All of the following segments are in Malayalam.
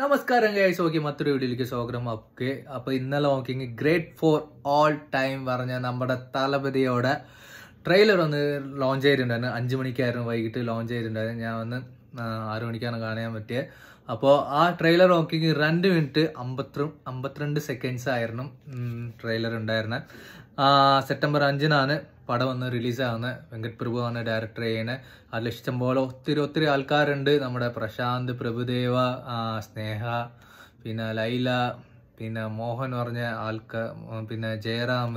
നമസ്കാരം ഗൈസ് ഓക്കെ മറ്റൊരു വീഡിയോയിലേക്ക് സ്വാഗതം ഓക്കെ അപ്പോൾ ഇന്നലെ നോക്കിയെങ്കിൽ ഗ്രേറ്റ് ഫോർ ഓൾ ടൈം പറഞ്ഞ നമ്മുടെ തലപതിയോടെ ട്രെയിലർ ഒന്ന് ലോഞ്ച് ചെയ്തിട്ടുണ്ടായിരുന്നു അഞ്ച് മണിക്കായിരുന്നു വൈകിട്ട് ലോഞ്ച് ചെയ്തിട്ടുണ്ടായിരുന്നു ഞാൻ വന്ന് ആറു മണിക്കാണ് കാണാൻ പറ്റിയത് അപ്പോൾ ആ ട്രെയിലർ നോക്കിയെങ്കിൽ രണ്ട് മിനിറ്റ് അമ്പത്തി അമ്പത്തിരണ്ട് സെക്കൻഡ്സ് ആയിരുന്നു ട്രെയിലർ ഉണ്ടായിരുന്നത് സെപ്റ്റംബർ അഞ്ചിനാണ് പടം വന്ന് റിലീസാകുന്നത് വെങ്കട് പ്രഭു ആണ് ഡയറക്ടർ ചെയ്യണേ അതിൽ ഇഷ്ടംപോലെ ഒത്തിരി ഒത്തിരി ആൾക്കാരുണ്ട് നമ്മുടെ പ്രശാന്ത് പ്രഭുദേവ സ്നേഹ പിന്നെ ലൈല പിന്നെ മോഹൻ പറഞ്ഞ ആൾക്കാ പിന്നെ ജയറാം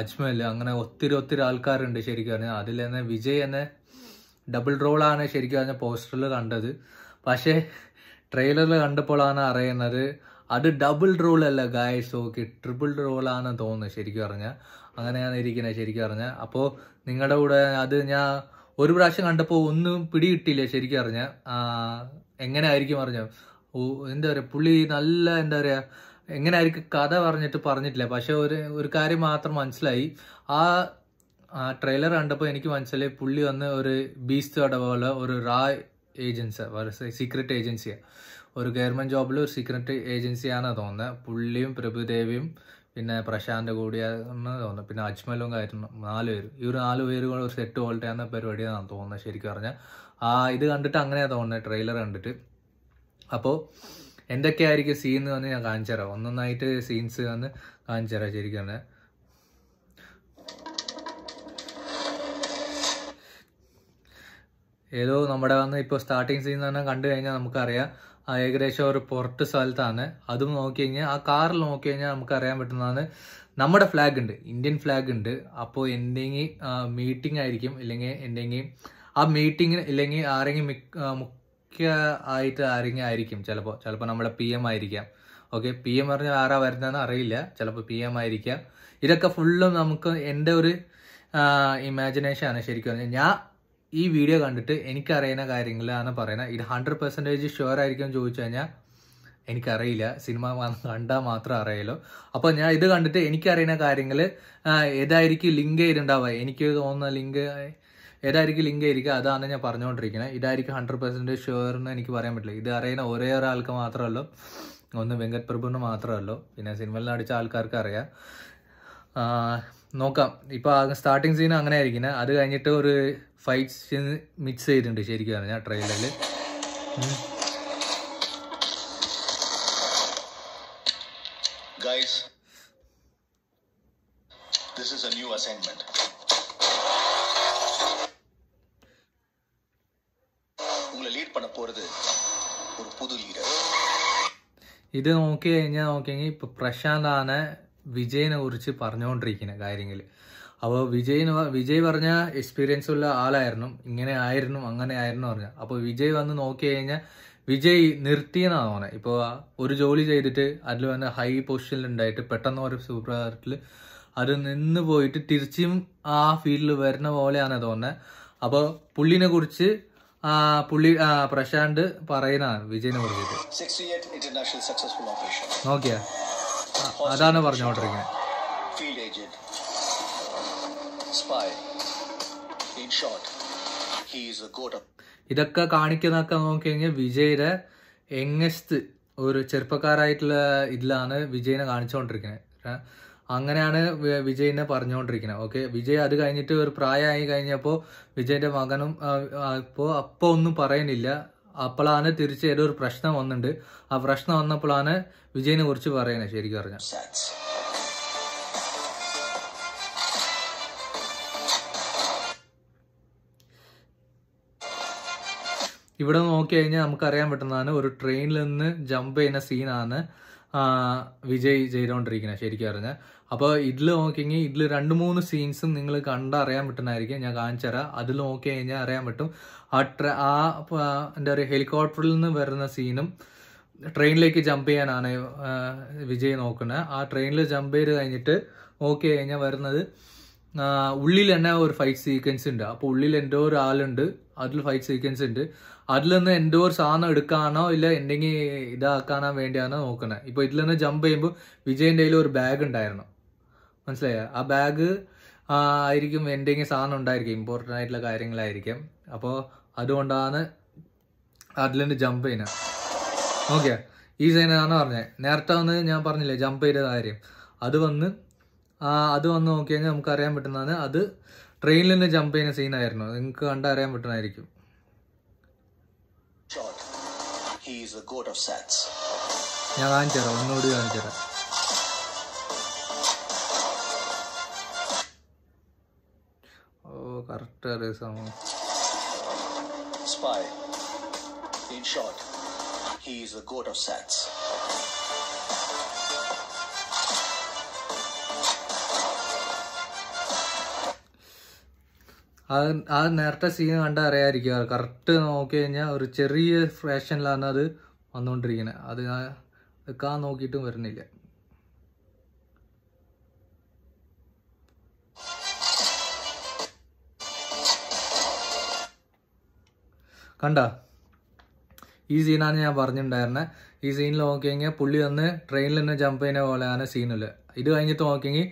അജ്മൽ അങ്ങനെ ഒത്തിരി ഒത്തിരി ആൾക്കാരുണ്ട് ശരിക്കും പറഞ്ഞാൽ അതിൽ തന്നെ വിജയ് എന്ന ഡബിൾ റോളാണ് ശരിക്കും പറഞ്ഞാൽ പോസ്റ്ററിൽ കണ്ടത് പക്ഷേ ട്രെയിലറിൽ കണ്ടപ്പോഴാണ് അറിയുന്നത് അത് ഡബിൾ റോൾ അല്ല ഗായസ് ഓക്കെ ട്രിപ്പിൾ റോളാണെന്ന് തോന്നുന്നു ശരിക്കും പറഞ്ഞാൽ അങ്ങനെയാണ് ഇരിക്കുന്നത് ശരിക്കും പറഞ്ഞാൽ അപ്പോൾ നിങ്ങളുടെ കൂടെ അത് ഞാൻ ഒരു പ്രാവശ്യം കണ്ടപ്പോൾ ഒന്നും പിടികിട്ടില്ല ശരിക്കും പറഞ്ഞാൽ എങ്ങനെ ആയിരിക്കും പറഞ്ഞു എന്താ പറയുക പുള്ളി നല്ല എന്താ പറയുക എങ്ങനെ ആയിരിക്കും കഥ പറഞ്ഞിട്ട് പറഞ്ഞിട്ടില്ല പക്ഷെ ഒരു ഒരു കാര്യം മാത്രം മനസ്സിലായി ആ ട്രെയിലർ കണ്ടപ്പോൾ എനിക്ക് മനസ്സിലായി പുള്ളി വന്ന് ഒരു ബീസ്റ്റ് കട പോലെ ഒരു റാ ഏജൻസി സീക്രട്ട് ഏജൻസിയാണ് ഒരു ഗവൺമെൻറ് ജോബിൽ ഒരു സീക്രട്ട് ഏജൻസിയാണെന്ന് തോന്നുന്നത് പുള്ളിയും പ്രഭുദേവിയും പിന്നെ പ്രശാന്ത് കൂടിയാന്ന് തോന്നുന്നു പിന്നെ അജ്മലും കാര്യം നാല് പേര് ഈ ഒരു നാല് പേര് കൂടെ ഒരു സെറ്റ് വോൾട്ട് എന്ന പരിപാടിയാണെന്ന് തോന്നുന്നത് ശരിക്കും പറഞ്ഞാൽ ആ ഇത് കണ്ടിട്ട് അങ്ങനെയാണ് തോന്നുന്നത് ട്രെയിലർ കണ്ടിട്ട് അപ്പോൾ എന്തൊക്കെയായിരിക്കും സീൻ എന്ന് പറഞ്ഞ് ഞാൻ കാണിച്ചു തരാം ഒന്നൊന്നായിട്ട് സീൻസ് വന്ന് കാണിച്ചു തരാം ശരിക്കും ഏതോ നമ്മുടെ വന്ന് ഇപ്പോൾ സ്റ്റാർട്ടിങ് സീൻ തന്നെ കണ്ടു കഴിഞ്ഞാൽ നമുക്കറിയാം ഏകദേശം ഒരു പുറത്ത് സ്ഥലത്താണ് അതും നോക്കി കഴിഞ്ഞാൽ ആ കാറിൽ നോക്കി കഴിഞ്ഞാൽ നമുക്ക് അറിയാൻ പറ്റുന്നതാണ് നമ്മുടെ ഫ്ലാഗ് ഉണ്ട് ഇന്ത്യൻ ഫ്ലാഗ് ഉണ്ട് അപ്പോൾ എന്തെങ്കിലും മീറ്റിംഗ് ആയിരിക്കും ഇല്ലെങ്കിൽ എന്തെങ്കിലും ആ മീറ്റിംഗിന് ഇല്ലെങ്കിൽ ആരെങ്കിലും മുഖ്യ ആയിട്ട് ആരെങ്കിലും ആയിരിക്കും ചിലപ്പോൾ ചിലപ്പോൾ നമ്മുടെ പി എം ആയിരിക്കാം ഓക്കെ പി എം പറഞ്ഞാൽ ആരാ വരുന്നതെന്ന് അറിയില്ല ചിലപ്പോൾ പി എം ആയിരിക്കാം ഇതൊക്കെ ഫുള്ളും നമുക്ക് എൻ്റെ ഒരു ഇമാജിനേഷൻ ആണ് ശരിക്കും പറഞ്ഞാൽ ഞാൻ ഈ വീഡിയോ കണ്ടിട്ട് എനിക്കറിയുന്ന കാര്യങ്ങളാണ് പറയുന്നത് ഇത് ഹൺഡ്രഡ് പെർസെൻറ്റേജ് ഷുവർ ആയിരിക്കും ചോദിച്ചു കഴിഞ്ഞാൽ എനിക്കറിയില്ല സിനിമ കണ്ടാൽ മാത്രം അറിയാലോ അപ്പോൾ ഞാൻ ഇത് കണ്ടിട്ട് എനിക്കറിയുന്ന കാര്യങ്ങൾ ഏതായിരിക്കും ലിങ്ക് ചെയ്തിട്ടുണ്ടാവുക എനിക്ക് തോന്നുന്ന ലിങ്ക് ഏതായിരിക്കും ലിങ്ക് ആയിരിക്കുക അതാണ് ഞാൻ പറഞ്ഞുകൊണ്ടിരിക്കുന്നത് ഇതായിരിക്കും ഹൺഡ്രഡ് പെർസെൻറ്റേജ് ഷുവർ എന്ന് എനിക്ക് പറയാൻ പറ്റില്ല ഇത് അറിയുന്ന ഒരേ ഒരാൾക്ക് മാത്രമല്ലോ ഒന്ന് വെങ്കത് പ്രഭുവിന് മാത്രമല്ലോ പിന്നെ സിനിമയിൽ നടിച്ച ആൾക്കാർക്ക് അറിയാം നോക്കാം ഇപ്പോൾ സ്റ്റാർട്ടിങ് സീൻ അങ്ങനെ ആയിരിക്കുന്നത് അത് കഴിഞ്ഞിട്ട് ഒരു ഫൈറ്റ് സീൻ മിക്സ് ചെയ്തിട്ടുണ്ട് ശരിക്കും പറഞ്ഞാൽ ട്രെയിലറിൽ this is a new assignment. பண்ண ഒരു പുതു ലീഡർ ഇത് നോക്കി കഴിഞ്ഞാൽ നോക്കിയെങ്കിൽ ഇപ്പോൾ പ്രശാന്താണ് വിജയനെ കുറിച്ച് പറഞ്ഞുകൊണ്ടിരിക്കുന്ന കാര്യങ്ങൾ അപ്പോൾ വിജയ് വിജയ് പറഞ്ഞ എക്സ്പീരിയൻസ് ഉള്ള ആളായിരുന്നു ഇങ്ങനെ ആയിരുന്നു അങ്ങനെ ആയിരുന്നു പറഞ്ഞ അപ്പോൾ വിജയ് വന്ന് നോക്കി കഴിഞ്ഞാൽ വിജയ് നിർത്തിയെന്നാണ് തോന്നുന്നത് ഇപ്പോൾ ഒരു ജോലി ചെയ്തിട്ട് അതിൽ വന്ന ഹൈ പൊസിഷനിൽ ഉണ്ടായിട്ട് പെട്ടെന്ന് ഒരു സൂപ്രഭാതത്തിൽ അത് നിന്ന് പോയിട്ട് തിരിച്ചും ആ ഫീൽഡിൽ വരുന്ന പോലെയാണ് തോന്നുന്നത് അപ്പോൾ പുള്ളിനെ കുറിച്ച് പുള്ളി പ്രശാന്ത് പറയുന്നതാണ് വിജയനെ കുറിച്ചിട്ട് നോക്കിയാ അതാണ് പറഞ്ഞുകൊണ്ടിരിക്കുന്നത് agent spy he is GOAT ഇതൊക്കെ കാണിക്കുന്നൊക്കെ നോക്കിക്കഴിഞ്ഞാൽ വിജയുടെ യങ്ങസ്റ്റ് ഒരു ചെറുപ്പക്കാരായിട്ടുള്ള ഇതിലാണ് വിജയിനെ കാണിച്ചുകൊണ്ടിരിക്കുന്നത് അങ്ങനെയാണ് വിജയിനെ പറഞ്ഞുകൊണ്ടിരിക്കുന്നത് ഓക്കെ വിജയ് അത് കഴിഞ്ഞിട്ട് ഒരു പ്രായമായി കഴിഞ്ഞപ്പോൾ വിജയിന്റെ മകനും അപ്പോൾ അപ്പോൾ ഒന്നും പറയുന്നില്ല അപ്പോളാണ് തിരിച്ച് ഏതോ ഒരു പ്രശ്നം വന്നിട്ടുണ്ട് ആ പ്രശ്നം വന്നപ്പോളാണ് വിജയനെ കുറിച്ച് പറയണേ ശരിക്കും പറഞ്ഞ ഇവിടെ നോക്കി കഴിഞ്ഞാൽ നമുക്കറിയാൻ പറ്റുന്നതാണ് ഒരു ട്രെയിനിൽ നിന്ന് ജമ്പ് ചെയ്യുന്ന സീനാണ് വിജയ് ചെയ്തുകൊണ്ടിരിക്കുന്നത് ശരിക്കും പറഞ്ഞാൽ അപ്പോൾ ഇതിൽ നോക്കിയെങ്കിൽ ഇതിൽ രണ്ട് മൂന്ന് സീൻസും നിങ്ങൾ കണ്ടറിയാൻ പറ്റുന്നതായിരിക്കും ഞാൻ കാണിച്ചു തരാം അതിൽ നോക്കി കഴിഞ്ഞാൽ അറിയാൻ പറ്റും ആ ട്ര ആ എന്താ പറയുക ഹെലികോപ്റ്ററിൽ നിന്ന് വരുന്ന സീനും ട്രെയിനിലേക്ക് ജമ്പ് ചെയ്യാനാണ് വിജയ് നോക്കുന്നത് ആ ട്രെയിനിൽ ജമ്പ് ചെയ്ത് കഴിഞ്ഞിട്ട് നോക്കി കഴിഞ്ഞാൽ വരുന്നത് ഉള്ളിൽ തന്നെ ഒരു ഫൈറ്റ് സീക്വൻസ് ഉണ്ട് അപ്പോൾ ഉള്ളിൽ എന്തോ ഒരാളുണ്ട് അതിൽ ഫൈറ്റ് സീക്വൻസ് ഉണ്ട് അതിൽ നിന്ന് എൻഡോർ സാധനം എടുക്കാനോ ഇല്ല എന്തെങ്കിൽ ഇതാക്കാനോ വേണ്ടിയാണോ നോക്കുന്നത് ഇപ്പോൾ ഇതിൽ നിന്ന് ജമ്പ് ചെയ്യുമ്പോൾ വിജയൻ്റെ കയ്യിൽ ഒരു ബാഗ് ഉണ്ടായിരുന്നു മനസ്സിലായോ ആ ബാഗ് ആയിരിക്കും എന്തെങ്കിലും സാധനം ഉണ്ടായിരിക്കും ഇമ്പോർട്ടൻ്റ് ആയിട്ടുള്ള കാര്യങ്ങളായിരിക്കും അപ്പോൾ അതുകൊണ്ടാണ് അതിൽ നിന്ന് ജമ്പ് ചെയ്യുന്നത് ഓക്കെ ഈ സൈനാണ് പറഞ്ഞത് നേരത്തെ വന്ന് ഞാൻ പറഞ്ഞില്ലേ ജമ്പ് ചെയ്ത കാര്യം അത് വന്ന് അത് വന്ന് നോക്കി കഴിഞ്ഞാൽ അറിയാൻ പറ്റുന്നതാണ് അത് ട്രെയിനിൽ നിന്ന് ജമ്പ് ചെയ്യുന്ന സീനായിരുന്നു നിങ്ങൾക്ക് കണ്ടറിയാൻ പറ്റുന്നതായിരിക്കും is the god of sets. ഞാൻ കാണിച്ചു തരാം ഒന്നുകൂടി Spy. In short, he is the god of sets. അത് ആ നേരത്തെ സീൻ കണ്ടാൽ അറിയാമായിരിക്കും കറക്റ്റ് നോക്കി കഴിഞ്ഞാൽ ഒരു ചെറിയ ഫാഷനിലാണ് അത് വന്നുകൊണ്ടിരിക്കുന്നത് അത് നിൽക്കാൻ നോക്കിയിട്ടും വരുന്നില്ല കണ്ട ഈ സീനാണ് ഞാൻ പറഞ്ഞിട്ടുണ്ടായിരുന്നത് ഈ സീനിൽ നോക്കിയെങ്കിൽ പുള്ളി വന്ന് ട്രെയിനിൽ നിന്ന് ജമ്പ് ചെയ്യുന്ന പോലെയാണ് സീനില് ഇത് കഴിഞ്ഞിട്ട് നോക്കിയെങ്കിൽ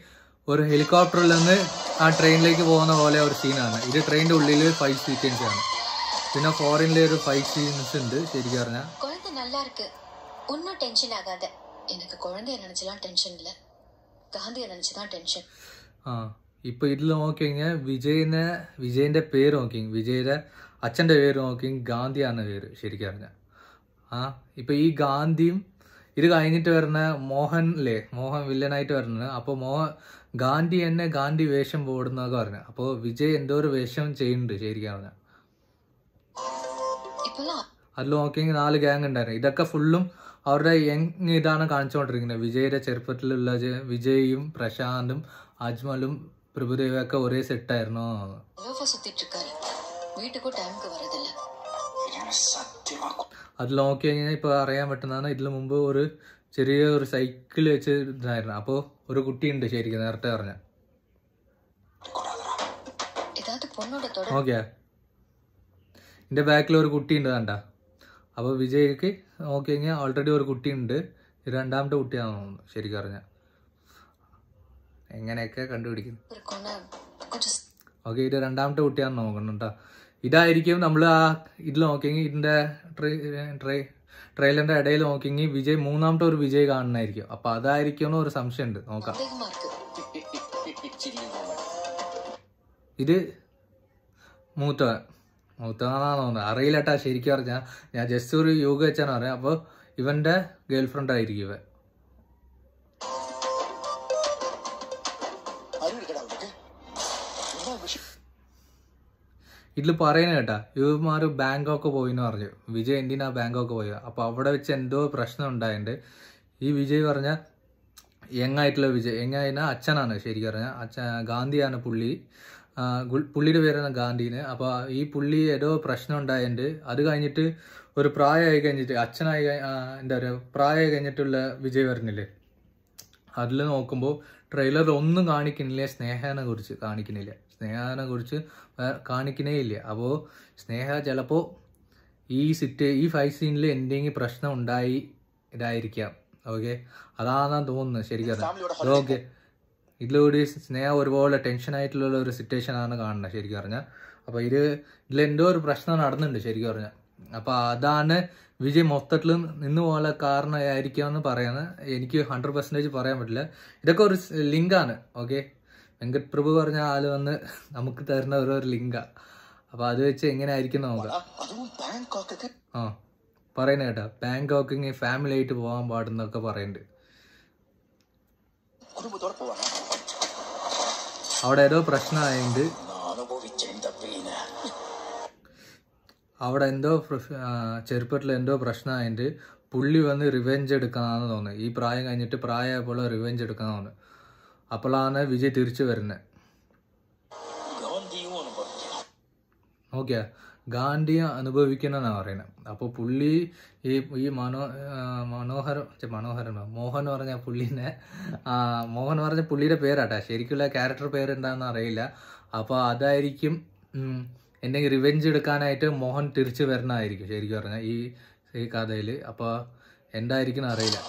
ഒരു ഹെലികോപ്റ്ററിൽ നിന്ന് ആ ട്രെയിനിലേക്ക് പോകുന്ന പോലെ ഒരു സീനാണ് ഇത് ട്രെയിനിൻ്റെ ഉള്ളിൽ ഫൈവ് സീക്വൻസ് ആണ് പിന്നെ ഫോറിനിലെ ഒരു ഫൈവ് സീക്വൻസ് ഉണ്ട് ശരിക്കും പറഞ്ഞാൽ ആ ഇപ്പൊ ഇതിൽ നോക്കി കഴിഞ്ഞാൽ വിജയിനെ വിജയിൻ്റെ പേര് നോക്കി വിജയുടെ അച്ഛന്റെ പേര് നോക്കി ആണ് പേര് ശരിക്കും പറഞ്ഞാൽ ആ ഇപ്പൊ ഈ ഗാന്ധിയും ഇത് കഴിഞ്ഞിട്ട് വരുന്ന മോഹൻ അല്ലേ മോഹൻ വില്ലനായിട്ട് വരുന്നത് അപ്പോൾ മോഹൻ ഗാന്ധി എന്നെ ഗാന്ധി വേഷം പോടുന്നൊക്കെ പറഞ്ഞു അപ്പോൾ വിജയ് എന്തോ ഒരു വേഷം ചെയ്യുന്നുണ്ട് ശരിക്കും പറഞ്ഞ അത് നോക്കിയെങ്കിൽ നാല് ഗ്യാങ് ഉണ്ടായിരുന്നു ഇതൊക്കെ ഫുള്ളും അവരുടെ യങ് ഇതാണ് കാണിച്ചുകൊണ്ടിരിക്കുന്നത് വിജയുടെ ചെറുപ്പത്തിലുള്ള വിജയും പ്രശാന്തും അജ്മലും പ്രഭുദേവ ഒക്കെ ഒരേ സെറ്റായിരുന്നു വീട്ടിൽ അത് നോക്കി കഴിഞ്ഞാൽ ഇപ്പോൾ അറിയാൻ പറ്റുന്നതാണ് ഇതിന് മുമ്പ് ഒരു ചെറിയ ഒരു സൈക്കിൾ വെച്ച് ഇതായിരുന്നു അപ്പോൾ ഒരു കുട്ടിയുണ്ട് ശരിക്കും നേരത്തെ പറഞ്ഞ എന്റെ ബാക്കിൽ ഒരു കുട്ടിയുണ്ട് കണ്ട അപ്പോൾ വിജയ്ക്ക് നോക്കി കഴിഞ്ഞാൽ ഓൾറെഡി ഒരു കുട്ടിയുണ്ട് രണ്ടാമത്തെ കുട്ടിയാണെന്ന് ശരിക്കും അറിഞ്ഞ എങ്ങനെയൊക്കെ കണ്ടുപിടിക്കുന്നു ഓക്കെ ഇത് രണ്ടാമത്തെ കുട്ടിയാണെന്ന് നോക്കണം കേട്ടോ ഇതായിരിക്കും നമ്മൾ ആ ഇതിൽ നോക്കിയെങ്കിൽ ഇതിൻ്റെ ട്രെയിലറിൻ്റെ ഇടയിൽ നോക്കിയെങ്കിൽ വിജയ് മൂന്നാമത്തെ ഒരു വിജയ് കാണണമായിരിക്കും അപ്പം അതായിരിക്കും ഒരു സംശയമുണ്ട് നോക്കാം ഇത് മൂത്ത മൂത്തതാണെന്നാണ് തോന്നുന്നത് അറിയില്ലട്ടാ ശരിക്കും പറഞ്ഞാൽ ഞാൻ ജസ്റ്റ് ഒരു യോഗ വെച്ചാണ് പറയാം അപ്പോൾ ഇവൻ്റെ ഗേൾഫ്രണ്ട് ആയിരിക്കും ഇവൻ ഇതിൽ പറയുന്നത് കേട്ടാ ഇവന്മാർ ബാങ്കോക്ക് പോയി എന്ന് പറഞ്ഞു വിജയ് എന്തിനാ ബാങ്കോക്ക് പോയി അപ്പോൾ അവിടെ വെച്ച് എന്തോ പ്രശ്നം ഉണ്ടായിട്ട് ഈ വിജയ് പറഞ്ഞ യങ്ങായിട്ടുള്ള വിജയ് യങ്ങായിരുന്ന അച്ഛനാണ് ശരിക്കും പറഞ്ഞാൽ അച്ഛൻ ഗാന്ധിയാണ് പുള്ളി പുള്ളിയുടെ പേരാണ് ഗാന്ധിന് അപ്പോൾ ഈ പുള്ളി ഏതോ പ്രശ്നം ഉണ്ടായിട്ട് അത് കഴിഞ്ഞിട്ട് ഒരു പ്രായമായി കഴിഞ്ഞിട്ട് അച്ഛനായി എന്താ പറയുക പ്രായമായി കഴിഞ്ഞിട്ടുള്ള വിജയ് പറഞ്ഞില്ലേ അതിൽ നോക്കുമ്പോൾ ട്രെയിലറിൽ ഒന്നും കാണിക്കുന്നില്ല സ്നേഹനെ കുറിച്ച് കാണിക്കുന്നില്ല സ്നേഹാനെ കുറിച്ച് കാണിക്കണേ ഇല്ല അപ്പോൾ സ്നേഹ ചിലപ്പോൾ ഈ സിറ്റ് ഈ ഫൈവ് സീനിൽ എന്തെങ്കിലും പ്രശ്നം ഉണ്ടായി ഇതായിരിക്കാം ഓക്കെ അതാണെന്നാണ് തോന്നുന്നത് ശരിക്കും ഓക്കെ ഇതിലൂടെ സ്നേഹ ഒരുപോലെ ടെൻഷൻ ആയിട്ടുള്ള ഒരു സിറ്റുവേഷൻ ആണ് കാണുന്നത് ശരിക്കും പറഞ്ഞാൽ അപ്പോൾ ഇത് ഇതിൽ എന്തോ ഒരു പ്രശ്നം നടന്നിട്ടുണ്ട് ശരിക്കും പറഞ്ഞാൽ അപ്പോൾ അതാണ് വിജയ് മൊത്തത്തിൽ നിന്ന് പോലെ കാരണമായിരിക്കാമെന്ന് പറയുന്നത് എനിക്ക് ഹൺഡ്രഡ് പെർസെൻറ്റേജ് പറയാൻ പറ്റില്ല ഇതൊക്കെ ഒരു ലിങ്കാണ് ഓക്കെ വെങ്കട് പ്രഭു പറഞ്ഞ ആള് വന്ന് നമുക്ക് തരുന്ന ഓരോ ലിങ്ക അപ്പൊ അത് വെച്ച് എങ്ങനെ ആയിരിക്കും നമുക്ക് ആ പറയുന്ന കേട്ടോ ബാങ്കോക്ക് ഇങ്ങനെ ഫാമിലി ആയിട്ട് പോകാൻ പാടുന്നൊക്കെ പറയുന്നുണ്ട് അവിടെ ഏതോ പ്രശ്നമായുണ്ട് അവിടെ എന്തോ ചെറുപ്പത്തിൽ എന്തോ പ്രശ്നമായിട്ട് പുള്ളി വന്ന് റിവെഞ്ച് എടുക്കാന്ന് തോന്നുന്നു ഈ പ്രായം കഴിഞ്ഞിട്ട് പ്രായമായപ്പോൾ റിവെഞ്ച് എടുക്കാന്ന് തോന്നുന്നു അപ്പോഴാണ് വിജയ് തിരിച്ചു വരുന്നത് ഓക്കെ ഗാന്ധിയെ അനുഭവിക്കണമെന്നാണ് പറയുന്നത് അപ്പോൾ പുള്ളി ഈ ഈ മനോ മനോഹര മനോഹരൻ മോഹൻ പറഞ്ഞ പുള്ളിനെ മോഹൻ പറഞ്ഞ പുള്ളിയുടെ പേരാട്ടാ ശരിക്കുള്ള ക്യാരക്ടർ പേര് എന്താണെന്ന് അറിയില്ല അപ്പോൾ അതായിരിക്കും എൻ്റെ റിവെഞ്ച് എടുക്കാനായിട്ട് മോഹൻ തിരിച്ചു വരണമായിരിക്കും ശരിക്കും പറഞ്ഞാൽ ഈ ഈ കഥയിൽ അപ്പോൾ എന്തായിരിക്കും അറിയില്ല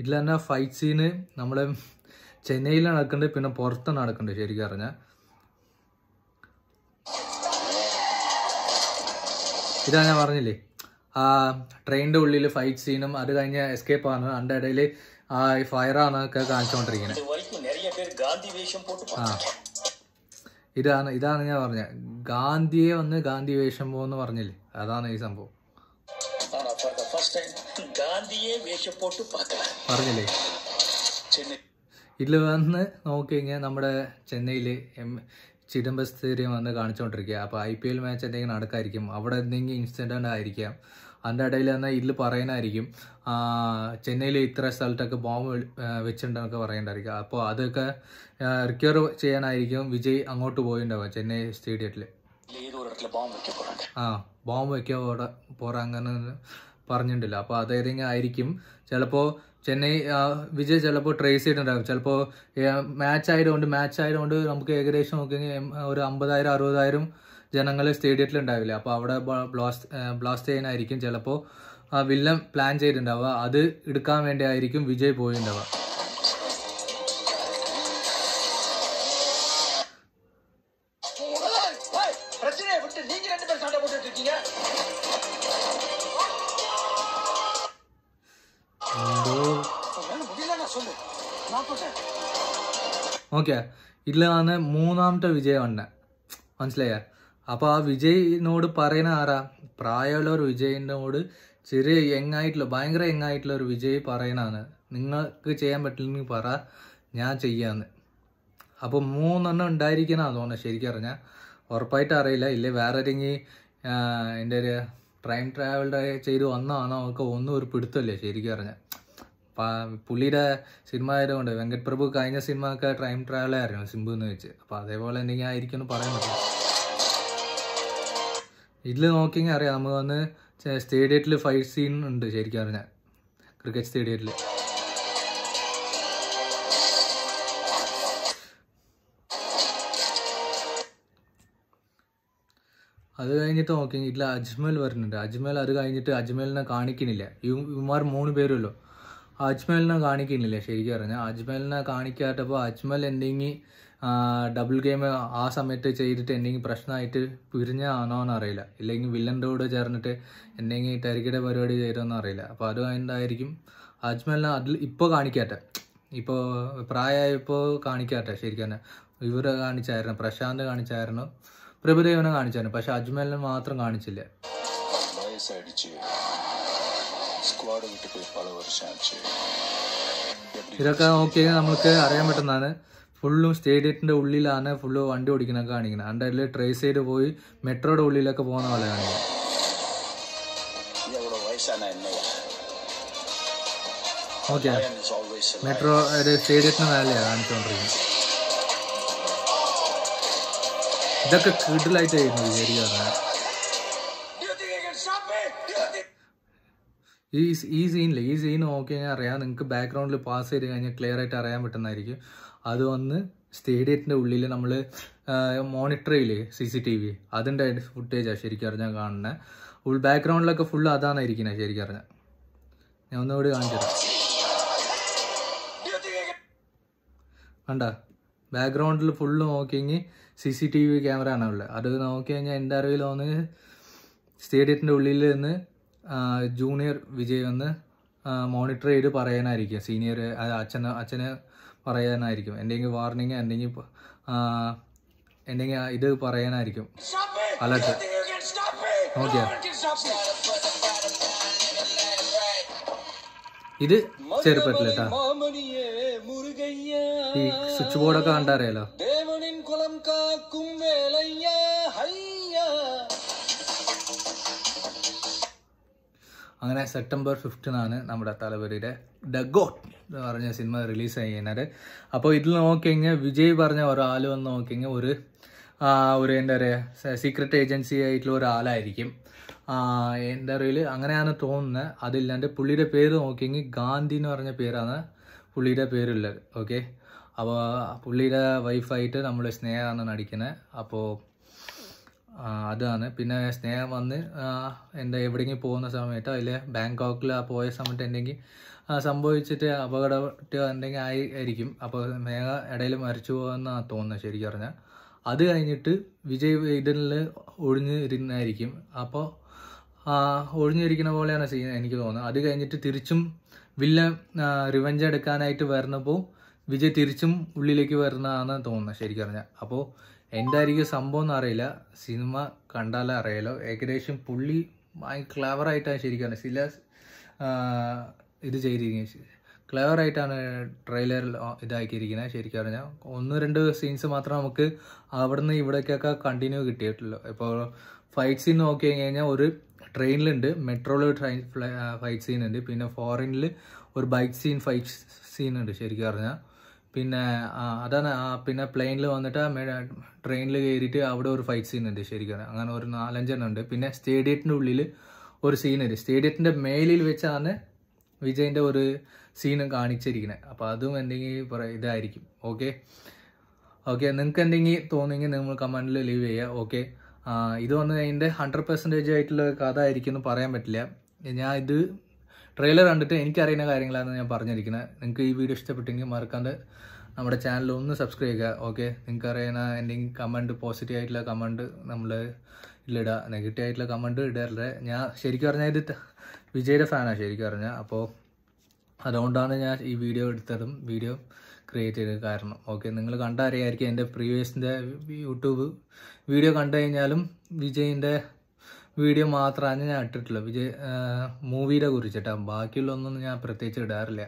ഇതിൽ തന്നെ ഫൈറ്റ് സീന് നമ്മളെ ചെന്നൈയിലാണ് നടക്കണ്ടേ പിന്നെ പുറത്താണ് നടക്കണ്ടേ ശരിക്കും അറിഞ്ഞ ഇതാ ഞാൻ പറഞ്ഞില്ലേ ആ ട്രെയിനിന്റെ ഉള്ളിൽ ഫൈറ്റ് സീനും അത് കഴിഞ്ഞ എസ്കേപ്പ് ആണ് അതിന്റെ ഇടയിൽ ആ ഫയറാണ് ഒക്കെ കാണിച്ചുകൊണ്ടിരിക്കുന്നത് ആ ഇതാണ് ഇതാണ് ഞാൻ പറഞ്ഞ ഗാന്ധിയെ വന്ന് ഗാന്ധി വേഷം പോന്ന് പറഞ്ഞില്ലേ അതാണ് ഈ സംഭവം പറഞ്ഞില്ലേ ഇതിൽ വന്ന് നോക്കിക്കഴിഞ്ഞാൽ നമ്മുടെ ചെന്നൈയിൽ എം ചിദംബരം വന്ന് കാണിച്ചുകൊണ്ടിരിക്കുക അപ്പോൾ ഐ പി എൽ മാച്ച് എന്തെങ്കിലും നടക്കായിരിക്കും അവിടെ എന്തെങ്കിലും ഇൻസിഡൻ്റ് ആയിരിക്കാം അതിൻ്റെ ഇടയിൽ തന്നെ ഇതിൽ പറയുന്നതായിരിക്കും ചെന്നൈയിൽ ഇത്ര സ്ഥലത്തൊക്കെ ബോംബ് വെച്ചിട്ടുണ്ടെന്നൊക്കെ പറയേണ്ടായിരിക്കും അപ്പോൾ അതൊക്കെ റിക്കവർ ചെയ്യാനായിരിക്കും വിജയ് അങ്ങോട്ട് പോയിണ്ടാവുക ചെന്നൈ സ്റ്റേഡിയത്തിൽ ആ ബോംബ് വെക്കാൻ പോടാ പോറാങ്ങനെ പറഞ്ഞിട്ടില്ല അപ്പോൾ അതേതെങ്കിലും ആയിരിക്കും ചിലപ്പോൾ ചെന്നൈ വിജയ് ചിലപ്പോൾ ട്രേസ് ചെയ്തിട്ടുണ്ടാകും ചിലപ്പോൾ മാച്ച് ആയതുകൊണ്ട് മാച്ച് ആയതുകൊണ്ട് നമുക്ക് ഏകദേശം നോക്കിയെങ്കിൽ ഒരു അമ്പതായിരം അറുപതായിരം ജനങ്ങൾ സ്റ്റേഡിയത്തിൽ ഉണ്ടാവില്ല അപ്പോൾ അവിടെ ബ്ലാസ്റ്റ് ബ്ലാസ്റ്റ് ചെയ്യാനായിരിക്കും ചിലപ്പോൾ ആ വില്ലൻ പ്ലാൻ ചെയ്തിട്ടുണ്ടാവുക അത് എടുക്കാൻ വേണ്ടി ആയിരിക്കും വിജയ് പോയിണ്ടാവുക ഓക്കെ ഇതിലാണ് മൂന്നാമത്തെ വിജയം വന്നെ മനസ്സിലായ അപ്പോൾ ആ വിജയിനോട് പറയുന്ന ആരാ പ്രായമുള്ള ഒരു വിജയിനോട് ചെറിയ യങ്ങായിട്ടുള്ള ഭയങ്കര യങ്ങായിട്ടുള്ള ഒരു വിജയ് പറയുന്നതാണ് നിങ്ങൾക്ക് ചെയ്യാൻ പറ്റില്ലെങ്കിൽ പറ ഞാൻ ചെയ്യാന്ന് അപ്പോൾ മൂന്നെണ്ണം ഉണ്ടായിരിക്കണമെന്ന് തോന്നുന്നത് ശരിക്കും അറിഞ്ഞാൽ ഉറപ്പായിട്ട് അറിയില്ല ഇല്ലേ വേറെ ഏതെങ്കിലും എൻ്റെ ഒരു ടൈം ട്രാവൽഡ് ചെയ്ത് വന്നതാണോ ഒക്കെ ഒന്നും ഒരു പിടുത്തമില്ല ശരിക്കും അറിഞ്ഞാൽ പുള്ളിയുടെ സിനിമ ആയതുകൊണ്ട് വെങ്കട് പ്രഭു കഴിഞ്ഞ സിനിമ ഒക്കെ ടൈം ട്രാവലായിരുന്നു ആയിരുന്നു സിംബു എന്ന് വെച്ച് അപ്പോൾ അതേപോലെ എന്തെങ്കിലും ആയിരിക്കും എന്ന് പറയാൻ പറ്റില്ല ഇതിൽ നോക്കിയെങ്കിൽ അറിയാം നമ്മൾ വന്ന് സ്റ്റേഡിയത്തിൽ ഫൈറ്റ് സീൻ ഉണ്ട് ശരിക്കും അറിഞ്ഞാൽ ക്രിക്കറ്റ് സ്റ്റേഡിയത്തിൽ അത് കഴിഞ്ഞിട്ട് നോക്കി ഇതിൽ അജ്മൽ വരുന്നുണ്ട് അജ്മൽ അത് കഴിഞ്ഞിട്ട് അജ്മലിനെ കാണിക്കുന്നില്ല ഇവന്മാർ മൂന്ന് പേരുമല്ലോ അജ്മലിനെ കാണിക്കുന്നില്ല ശരിക്കും പറഞ്ഞാൽ അജ്മലിനെ കാണിക്കാത്തപ്പോൾ അജ്മൽ എന്തെങ്കിലും ഡബിൾ ഗെയിം ആ സമയത്ത് ചെയ്തിട്ട് എന്തെങ്കിലും പ്രശ്നമായിട്ട് പിരിഞ്ഞാണോ എന്ന് അറിയില്ല ഇല്ലെങ്കിൽ വില്ലൻ്റെ കൂടെ ചേർന്നിട്ട് എന്തെങ്കിലും തിരക്കിയുടെ പരിപാടി എന്ന് അറിയില്ല അപ്പോൾ അത് എന്തായിരിക്കും അജ്മലിനെ അതിൽ ഇപ്പോൾ കാണിക്കാറ്റ ഇപ്പോൾ പ്രായമായപ്പോൾ കാണിക്കാറ്റ ശരിക്കും തന്നെ ഇവരെ കാണിച്ചായിരുന്നു പ്രശാന്ത് കാണിച്ചായിരുന്നു പ്രഭുദേവനെ കാണിച്ചായിരുന്നു പക്ഷെ അജ്മലിനെ മാത്രം കാണിച്ചില്ല ഇതൊക്കെ നോക്കിയാൽ നമുക്ക് അറിയാൻ പറ്റുന്നതാണ് ഫുള്ളും സ്റ്റേഡിയത്തിന്റെ ഉള്ളിലാണ് ഫുള്ള് വണ്ടി ഓടിക്കണൊക്കെ കാണിക്കുന്നത് അതിൻ്റെ അതിൽ ട്രേസ് ചെയ്ത് പോയി മെട്രോയുടെ ഉള്ളിലൊക്കെ പോകുന്ന പോലെ കാണിക്കുന്നത് ഓക്കെ മെട്രോ ഒരു സ്റ്റേഡിയത്തിന് മേലെയാണ് കാണിച്ചുകൊണ്ടിരിക്കുന്നത് ഇതൊക്കെ കീട്ടിലായിട്ടായിരുന്നു വിചാരിക്കുക പറഞ്ഞാൽ ഈ ഈ സീനിൽ ഈ സീൻ നോക്കി കഴിഞ്ഞാൽ അറിയാം നിങ്ങൾക്ക് ബാക്ക്ഗ്രൗണ്ടിൽ പാസ് ചെയ്ത് കഴിഞ്ഞാൽ ക്ലിയർ ആയിട്ട് അറിയാൻ പറ്റുന്നതായിരിക്കും അത് വന്ന് സ്റ്റേഡിയത്തിൻ്റെ ഉള്ളിൽ നമ്മൾ മോണിറ്റർ ചെയ്യില്ലേ സി സി ടി വി അതിൻ്റെ ഫുട്ടേജാണ് ശരിക്കും അറിഞ്ഞാൽ കാണുന്നത് ഫുൾ ബാക്ക്ഗ്രൗണ്ടിലൊക്കെ ഫുൾ അതാണ് ഇരിക്കുന്നത് ശരിക്കും അറിഞ്ഞാൽ ഞാൻ ഒന്നുകൂടി കാണിച്ചു തരാം കണ്ട ബാക്ക്ഗ്രൗണ്ടിൽ ഫുള്ള് നോക്കിയെങ്കിൽ C C T V camera ആണ് ഉള്ളത് അത് നോക്കി കഴിഞ്ഞാൽ എൻ്റെ അറിവിൽ ഒന്ന് സ്റ്റേഡിയത്തിൻ്റെ ഉള്ളിൽ നിന്ന് ജൂനിയർ വിജയ് വന്ന് മോണിറ്റർ ചെയ്ത് പറയാനായിരിക്കുക സീനിയർ അച്ഛനെ അച്ഛനെ പറയാനായിരിക്കും എന്തെങ്കിലും വാർണിംഗ് എന്തെങ്കിലും എന്തെങ്കിലും ഇത് പറയാനായിരിക്കും അലർട്ട് ഓക്കെ ഇത് ചെറുപ്പത്തില് ഈ സ്വിച്ച് ബോർഡൊക്കെ കണ്ടറിയാലോ കുളം കാക്കും അങ്ങനെ സെപ്റ്റംബർ ഫിഫ്റ്റിനാണ് നമ്മുടെ തലവരിയുടെ ദ ഗോട്ട് എന്ന് പറഞ്ഞ സിനിമ റിലീസ് ചെയ്യുന്നത് അപ്പോൾ ഇതിൽ നോക്കിക്കഴിഞ്ഞാൽ വിജയ് പറഞ്ഞ ഒരാൾ വന്ന് നോക്കിക്കഴിഞ്ഞാൽ ഒരു ഒരു എന്താ പറയുക സീക്രട്ട് ഏജൻസി ആയിട്ടുള്ള ഒരാളായിരിക്കും എന്താ പറയുക അങ്ങനെയാണ് തോന്നുന്നത് അതില്ലാണ്ട് പുള്ളിയുടെ പേര് നോക്കിയെങ്കിൽ ഗാന്ധി എന്ന് പറഞ്ഞ പേരാണ് പുള്ളിയുടെ പേരുള്ളത് ഓക്കെ അപ്പോൾ പുള്ളിയുടെ വൈഫായിട്ട് നമ്മൾ സ്നേഹമാണ് നടിക്കുന്നത് അപ്പോൾ അതാണ് പിന്നെ സ്നേഹം വന്ന് എന്താ എവിടെയെങ്കിലും പോകുന്ന സമയത്തോ അതിൽ ബാങ്കോക്കിൽ പോയ സമയത്ത് എന്തെങ്കിലും സംഭവിച്ചിട്ട് അപകടമറ്റോ എന്തെങ്കിലും ആയി ആയിരിക്കും അപ്പോൾ സ്നേഹ ഇടയിൽ മരിച്ചു പോകുമെന്നാണ് തോന്നുന്നത് ശരിക്കും പറഞ്ഞാൽ അത് കഴിഞ്ഞിട്ട് വിജയ് ഇതിൽ ഒഴിഞ്ഞിരുന്നായിരിക്കും അപ്പോൾ ഒഴിഞ്ഞിരിക്കുന്ന പോലെയാണ് സീൻ എനിക്ക് തോന്നുന്നത് അത് കഴിഞ്ഞിട്ട് തിരിച്ചും വില്ല റിവഞ്ച് എടുക്കാനായിട്ട് വരുന്നപ്പോൾ വിജയ് തിരിച്ചും ഉള്ളിലേക്ക് വരുന്നതാണ് തോന്നുന്നത് ശരിക്കും പറഞ്ഞാൽ അപ്പോൾ എന്തായിരിക്കും സംഭവം എന്ന് അറിയില്ല സിനിമ കണ്ടാലേ അറിയാലോ ഏകദേശം പുള്ളി ക്ലവറായിട്ടാണ് ശരിക്കും ചില ഇത് ചെയ്തിരിക്കുന്നത് ക്ലവറായിട്ടാണ് ട്രെയിലറിൽ ഇതാക്കിയിരിക്കുന്നത് ശരിക്കും പറഞ്ഞാൽ ഒന്ന് രണ്ട് സീൻസ് മാത്രം നമുക്ക് അവിടുന്ന് ഇവിടേക്കൊക്കെ കണ്ടിന്യൂ കിട്ടിയിട്ടുള്ളൂ ഇപ്പോൾ ഫൈറ്റ് സീൻ നോക്കി കഴിഞ്ഞാൽ ഒരു ട്രെയിനിലുണ്ട് മെട്രോയിൽ ട്രെയിൻ ഫൈറ്റ് സീൻ ഉണ്ട് പിന്നെ ഫോറിനിൽ ഒരു ബൈക്ക് സീൻ ഫൈറ്റ് സീൻ ഉണ്ട് ശരിക്കും പറഞ്ഞാൽ പിന്നെ അതാണ് പിന്നെ പ്ലെയിനിൽ വന്നിട്ട് ട്രെയിനിൽ കയറിയിട്ട് അവിടെ ഒരു ഫൈറ്റ് സീൻ ഉണ്ട് ശരിക്കും അങ്ങനെ ഒരു നാലഞ്ചെണ്ണം ഉണ്ട് പിന്നെ സ്റ്റേഡിയത്തിൻ്റെ ഉള്ളിൽ ഒരു ഉണ്ട് സ്റ്റേഡിയത്തിൻ്റെ മേലിൽ വെച്ചാണ് വിജയിൻ്റെ ഒരു സീനും കാണിച്ചിരിക്കുന്നത് അപ്പോൾ അതും എന്തെങ്കിലും ഇതായിരിക്കും ഓക്കെ ഓക്കെ നിങ്ങൾക്ക് എന്തെങ്കിലും തോന്നിയെങ്കിൽ നിങ്ങൾ കമൻറ്റിൽ ലീവ് ചെയ്യുക ഓക്കെ ഇത് വന്ന് അതിൻ്റെ ഹൺഡ്രഡ് പെർസെൻറ്റേജ് ആയിട്ടുള്ള കഥ ആയിരിക്കും എന്ന് പറയാൻ പറ്റില്ല ഞാൻ ഇത് ട്രെയിലർ കണ്ടിട്ട് എനിക്കറിയുന്ന കാര്യങ്ങളാണ് ഞാൻ പറഞ്ഞിരിക്കുന്നത് നിങ്ങൾക്ക് ഈ വീഡിയോ ഇഷ്ടപ്പെട്ടെങ്കിൽ മറക്കാണ്ട് നമ്മുടെ ചാനൽ ഒന്ന് സബ്സ്ക്രൈബ് ചെയ്യുക ഓക്കെ നിങ്ങൾക്ക് അറിയുന്ന എന്തെങ്കിലും കമൻറ്റ് പോസിറ്റീവ് ആയിട്ടുള്ള കമൻറ്റ് നമ്മൾ ഇല്ലിടുക നെഗറ്റീവ് ആയിട്ടുള്ള കമൻറ്റ് ഇടരുത് ഞാൻ ശരിക്കും പറഞ്ഞാൽ ഇത് വിജയുടെ ഫാനാണ് ശരിക്കും പറഞ്ഞാൽ അപ്പോൾ അതുകൊണ്ടാണ് ഞാൻ ഈ വീഡിയോ എടുത്തതും വീഡിയോ ക്രിയേറ്റ് ചെയ്തത് കാരണം ഓക്കെ നിങ്ങൾ കണ്ടറിയായിരിക്കും എൻ്റെ പ്രീവിയസിൻ്റെ യൂട്യൂബ് വീഡിയോ കണ്ടു കഴിഞ്ഞാലും വിജയിൻ്റെ വീഡിയോ മാത്രമാണ് ഞാൻ ഇട്ടിട്ടുള്ളത് വിജയ് മൂവിയുടെ കുറിച്ചിട്ടാ ബാക്കിയുള്ളൊന്നും ഞാൻ പ്രത്യേകിച്ച് ഇടാറില്ല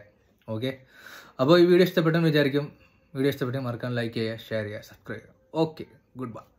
ഓക്കെ അപ്പോൾ ഈ വീഡിയോ ഇഷ്ടപ്പെട്ടെന്ന് വിചാരിക്കും വീഡിയോ ഇഷ്ടപ്പെട്ടെങ്കിൽ മറക്കാൻ ലൈക്ക് ചെയ്യുക ഷെയർ ചെയ്യുക സബ്സ്ക്രൈബ് ചെയ്യുക ഓക്കെ ഗുഡ് ബൈ